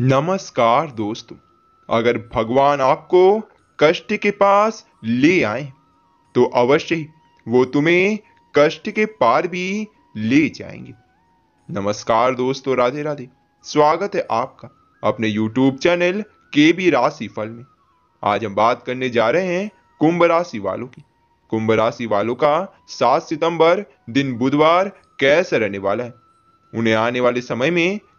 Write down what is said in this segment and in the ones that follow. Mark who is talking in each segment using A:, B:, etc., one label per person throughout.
A: नमस्कार दोस्तों अगर भगवान आपको कष्ट के पास ले आए तो अवश्य ही वो तुम्हें कष्ट के पार भी ले जाएंगे नमस्कार दोस्तों राधे राधे स्वागत है आपका अपने YouTube चैनल के बी राशि फल में आज हम बात करने जा रहे हैं कुंभ राशि वालों की कुंभ राशि वालों का 7 सितंबर दिन बुधवार कैसा रहने वाला है उन्हें आने वाले समय में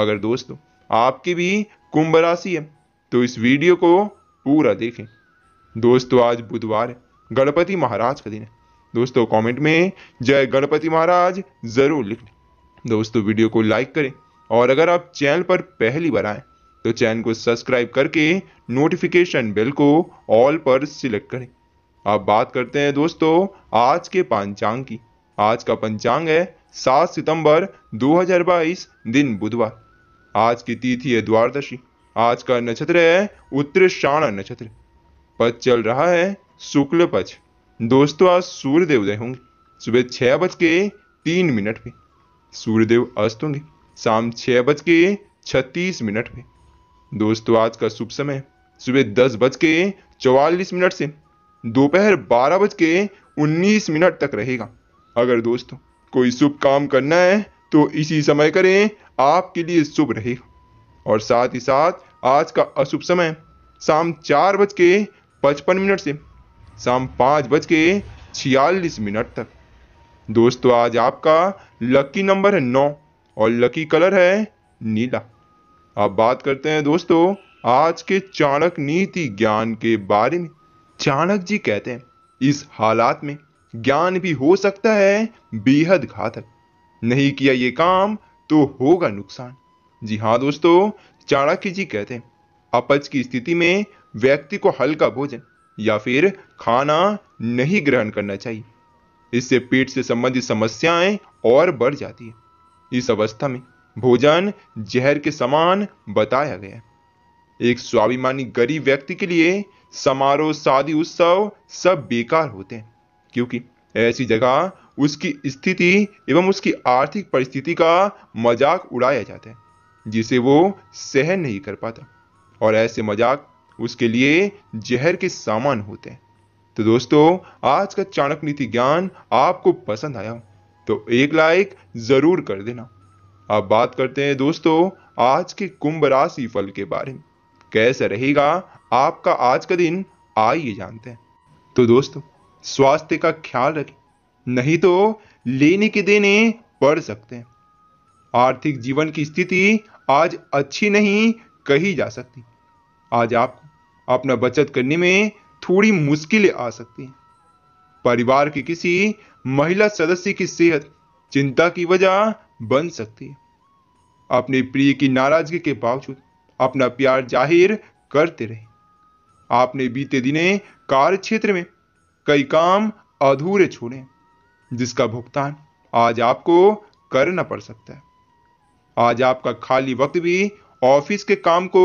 A: अगर दोस्तों आपकी भी कुंभ राशि है तो इस वीडियो को पूरा देखें दोस्तों आज बुधवार है गणपति महाराज का दिन है दोस्तों कमेंट में जय गणपति महाराज जरूर लिख लें दोस्तों वीडियो को लाइक करें और अगर आप चैनल पर पहली बार आए तो चैनल को सब्सक्राइब करके नोटिफिकेशन बेल को ऑल पर सिलेक्ट करें अब बात करते हैं दोस्तों आज के पंचांग की आज का पंचांग है सात सितंबर 2022 दिन बुधवार आज की तिथि है द्वारदशी आज का नक्षत्र है उत्तर उत्तरायण नक्षत्र पद चल रहा है शुक्ल पक्ष दोस्तों आज सूर्यदेव उदय होंगे सुबह छह बज के तीन मिनट पे सूर्यदेव अस्त होंगे शाम छह बज के छत्तीस मिनट पे दोस्तों आज का शुभ समय सुबह दस बज के चौवालीस मिनट से दोपहर बारह बज के उन्नीस मिनट तक रहेगा अगर दोस्तों कोई शुभ काम करना है तो इसी समय करें आपके लिए शुभ रहे और साथ ही साथ आज का अशुभ समय शाम चार बज के पचपन मिनट से शाम पाँच बज के छियालीस मिनट तक दोस्तों आज आपका लकी नंबर है नौ और लकी कलर है नीला अब बात करते हैं दोस्तों आज के चाणक नीति ज्ञान के बारे में चाणक जी कहते हैं इस हालात में ज्ञान भी हो सकता है बेहद घातक नहीं किया ये काम तो होगा नुकसान जी हाँ दोस्तों चाणक्य जी कहते हैं अपच की स्थिति में व्यक्ति को हल्का भोजन या फिर खाना नहीं ग्रहण करना चाहिए इससे पेट से संबंधित समस्याएं और बढ़ जाती है इस अवस्था में भोजन जहर के समान बताया गया एक स्वाभिमानी गरीब व्यक्ति के लिए समारोह शादी उत्सव सब बेकार होते हैं क्योंकि ऐसी जगह उसकी स्थिति एवं उसकी आर्थिक परिस्थिति का मजाक उड़ाया जाता है जिसे वो सहन नहीं कर पाता और ऐसे मजाक उसके लिए जहर के सामान होते हैं तो दोस्तों आज का चाणक नीति ज्ञान आपको पसंद आया हो तो एक लाइक जरूर कर देना अब बात करते हैं दोस्तों आज के कुंभ राशि फल के बारे में कैसा रहेगा आपका आज का दिन आइए जानते हैं तो दोस्तों स्वास्थ्य का ख्याल रखें नहीं तो लेने के देने पड़ सकते हैं आर्थिक जीवन की स्थिति आज अच्छी नहीं कही जा सकती आज आप अपना बचत करने में थोड़ी मुश्किलें आ सकती हैं परिवार की किसी महिला सदस्य की सेहत चिंता की वजह बन सकती है अपने प्रिय की नाराजगी के बावजूद अपना प्यार जाहिर करते रहे आपने बीते दिने कार्य क्षेत्र में कई काम अधूरे छोड़े जिसका भुगतान आज आपको करना पड़ सकता है आज आपका खाली वक्त भी ऑफिस के काम को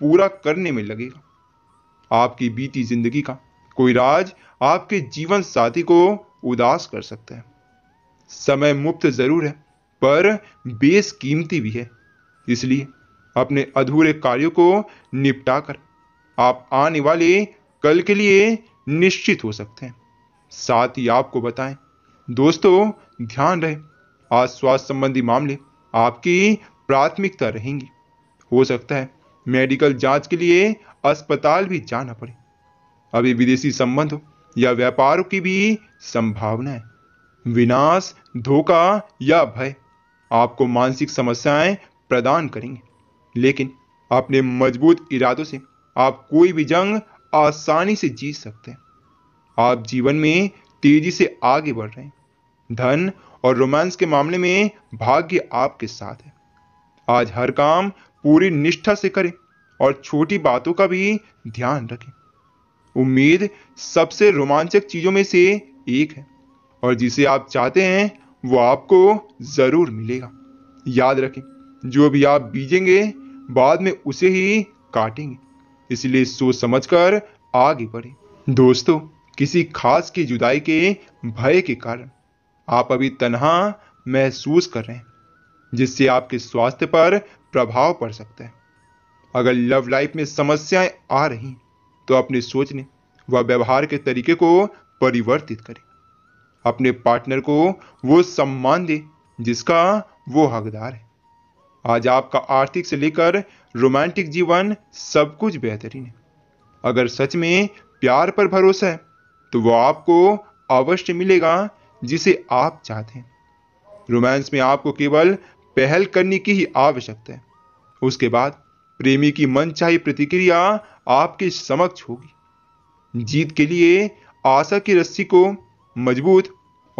A: पूरा करने में लगेगा आपकी बीती जिंदगी का कोई राज आपके जीवन साथी को उदास कर सकता है समय मुफ्त जरूर है पर बेस कीमती भी है इसलिए अपने अधूरे कार्यों को निपटाकर आप आने वाले कल के लिए निश्चित हो सकते हैं साथ ही आपको बताएं दोस्तों ध्यान रहे आज स्वास्थ्य संबंधी मामले आपकी प्राथमिकता रहेंगी हो सकता है मेडिकल जांच के लिए अस्पताल भी जाना पड़े अभी विदेशी संबंध या व्यापार की भी संभावना है विनाश धोखा या भय आपको मानसिक समस्याएं प्रदान करेंगे लेकिन अपने मजबूत इरादों से आप कोई भी जंग आसानी से जीत सकते हैं आप जीवन में तेजी से आगे बढ़ रहे हैं धन और रोमांस के मामले में भाग्य आपके साथ है आज हर काम पूरी निष्ठा से करें और छोटी बातों का भी ध्यान रखें उम्मीद सबसे रोमांचक चीजों में से एक है और जिसे आप चाहते हैं वो आपको जरूर मिलेगा याद रखें जो भी आप बीजेंगे बाद में उसे ही काटेंगे इसलिए सोच समझकर आगे बढ़े दोस्तों किसी खास की जुदाई के भय के कारण आप अभी तनहा महसूस कर रहे हैं जिससे आपके स्वास्थ्य पर प्रभाव पड़ सकता है अगर लव लाइफ में समस्याएं आ रही तो अपने सोचने व व्यवहार के तरीके को परिवर्तित करें अपने पार्टनर को वो सम्मान दे जिसका वो हकदार है आज आपका आर्थिक से लेकर रोमांटिक जीवन सब कुछ बेहतरीन है अगर सच में प्यार पर भरोसा है तो वो आपको अवश्य मिलेगा जिसे आप चाहते हैं रोमांस में आपको केवल पहल करने की ही आवश्यकता है उसके बाद प्रेमी की मनचाही प्रतिक्रिया आपके समक्ष होगी जीत के लिए आशा की रस्सी को मजबूत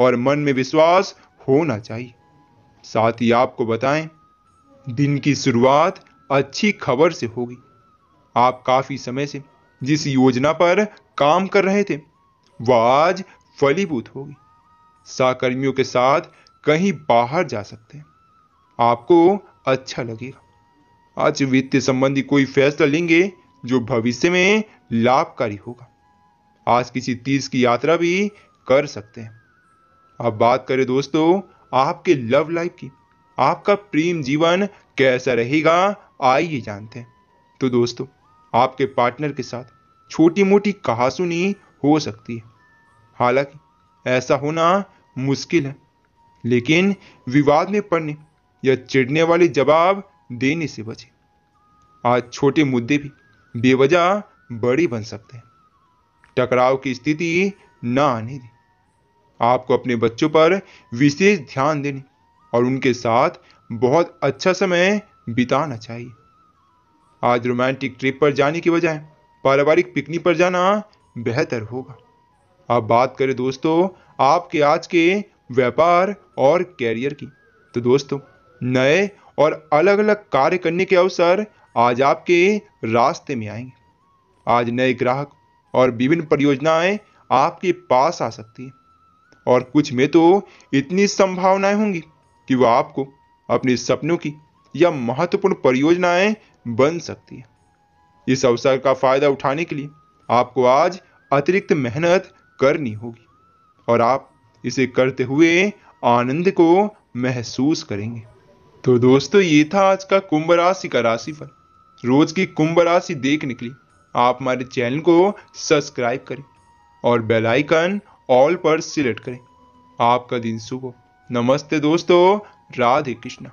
A: और मन में विश्वास होना चाहिए साथ ही आपको बताएं दिन की शुरुआत अच्छी खबर से होगी आप काफ़ी समय से जिस योजना पर काम कर रहे थे वह आज फलीभूत होगी सहकर्मियों के साथ कहीं बाहर जा सकते हैं आपको अच्छा लगेगा आज वित्त संबंधी कोई फैसला लेंगे जो भविष्य में लाभकारी होगा आज किसी तीर्थ की यात्रा भी कर सकते हैं अब बात करें दोस्तों आपके लव लाइफ की आपका प्रेम जीवन कैसा रहेगा आइए जानते हैं तो दोस्तों आपके पार्टनर के साथ छोटी मोटी कहासुनी हो सकती है हालांकि ऐसा होना मुश्किल है लेकिन विवाद में पड़ने या चिढ़ने वाले जवाब देने से बचे आज छोटे मुद्दे भी बेवजह बड़ी बन सकते हैं टकराव की स्थिति ना आने दें आपको अपने बच्चों पर विशेष ध्यान देने और उनके साथ बहुत अच्छा समय बिताना चाहिए आज रोमांटिक ट्रिप पर जाने की बजाय पारिवारिक पिकनिक पर जाना बेहतर होगा अब बात करें दोस्तों आपके आज के व्यापार और कैरियर की तो दोस्तों नए और अलग अलग कार्य करने के अवसर आज आपके रास्ते में आएंगे आज नए ग्राहक और विभिन्न परियोजनाएं आपके पास आ सकती हैं और कुछ में तो इतनी संभावनाएं होंगी कि वह आपको अपने सपनों की या महत्वपूर्ण परियोजनाएं बन सकती है इस अवसर का फायदा उठाने के लिए आपको आज अतिरिक्त मेहनत करनी होगी और आप इसे करते हुए आनंद को महसूस करेंगे तो दोस्तों ये था आज का कुंभ राशि का राशिफल रोज की कुंभ राशि देखने के लिए आप हमारे चैनल को सब्सक्राइब करें और बेल आइकन ऑल पर सिलेक्ट करें आपका दिन शुभ हो नमस्ते दोस्तों राधे कृष्ण